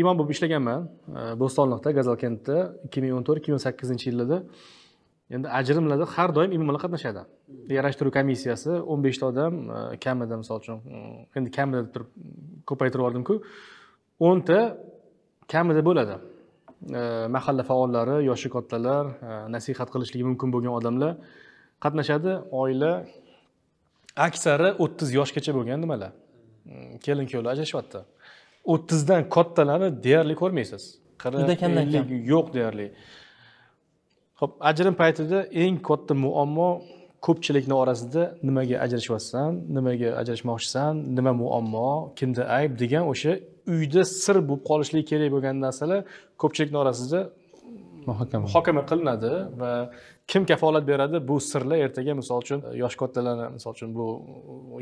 imom bo'lib ishlaganman bo'stonliqda gazalkentda ikki ming o'n to'rt ikki ming o'n sakkizinchi yillarda endi ajrimlarda har doim imomlar qatnashadi yarashtiruv komissiyasi o'n beshta odam e, kamida misol uchun e, endi kamida deb turib ko'paytirib yubordimku o'nta kamida bo'ladi e, mahalla faollari yoshi kattalar nasihat qilishligi mumkin bo'lgan odamlar qatnashadi oila aksari o'ttiz yoshgacha bo'lgan nimalar kelin kuyovlar ajrashyapti o'ttizdan kattalarni deyarli ko'rmaysiz qirq ellik yo'q deyarli ho'p ajrim paytida eng katta muammo ko'pchilikni orasida nimaga ajrashyapsan nimaga ajrashmoqchisan nima muammo kimda ayb degan o'sha uyda sir bo'lib qolishligi kerak bo'lgan narsalar ko'pchilikni orasida muhokama muhokama qilinadi va kim kafolat beradi bu sirlar ertaga misol uchun yosh kattalarni misol uchun bu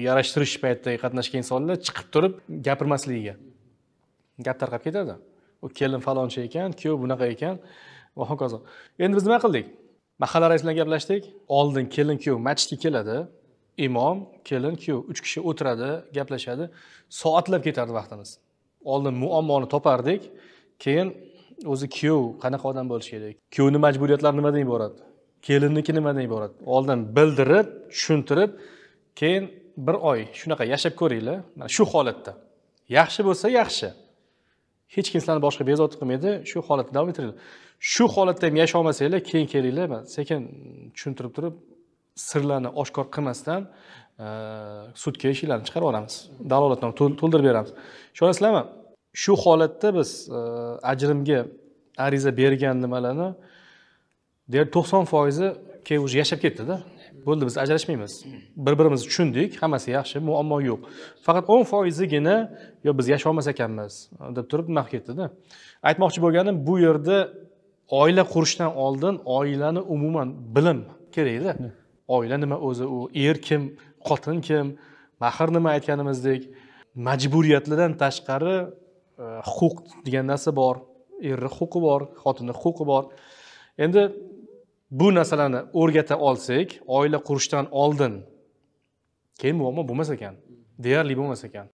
yarashtirish paytidagi qatnashgan insonlar chiqib turib gapirmasligiga gap tarqab ketadi u kelin falonchi ekan kuyov bunaqa ekan va hokazo endi biz nima qildik mahalla raisi bilan gaplashdik oldin kelin kuyov machitga keladi imom kelin kuyov uch kishi o'tiradi gaplashadi soatlab ketardi vaqtimiz oldin muammoni topardik keyin o'zi kuyov qanaqa odam bo'lishi kerak kuyovni majburiyatlari nimadan iborat kelinniki nimadan iborat oldin bildirib tushuntirib keyin bir oy shunaqa yashab ko'ringlar mana shu holatda yaxshi bo'lsa yaxshi hech kim sizlarni boshqa bezovta qilmaydi shu holatda davom ettiringlar shu holatda ham olmasanglar keyin kelinglar man sekin tushuntirib turib sirlarni oshkor qilmasdan e, sudga eshiklarni chiqarib yuboramiz dalolatnoma to'ldirib beramiz ishonasizlarmi shu holatda biz e, ajrimga ariza bergan nimalarni deyarli to'qson foizi keyin уже yashab ketdida bo'ldi biz ajrashmaymiz bir birimizni tushundik hammasi yaxshi muammo yo'q faqat o'n foizigina yo biz yasholmas ekanmiz deb turib nima qilib ketdida aytmoqchi bo'lganim bu yerda oila qurishdan oldin oilani umuman bilim kerakda oila nima o'zi u er kim xotin kim mahr nima aytganimizdek majburiyatlardan tashqari e, huquq degan narsa bor erni huquqi bor xotinni huquqi bor endi bu narsalarni o'rgata olsak oila qurishdan oldin keyin muammo bo'lmas ekan deyarli bo'lmas ekan